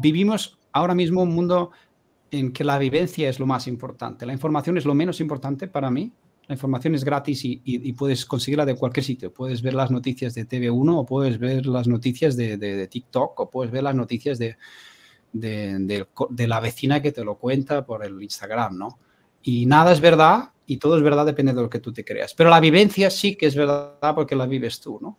vivimos ahora mismo un mundo en que la vivencia es lo más importante. La información es lo menos importante para mí. La información es gratis y, puedes conseguirla de cualquier sitio. Puedes ver las noticias de TV1 o puedes ver las noticias de, de TikTok o puedes ver las noticias de, de, la vecina que te lo cuenta por el Instagram, ¿no? Y nada es verdad y todo es verdad depende de lo que tú te creas. Pero la vivencia sí que es verdad porque la vives tú, ¿no?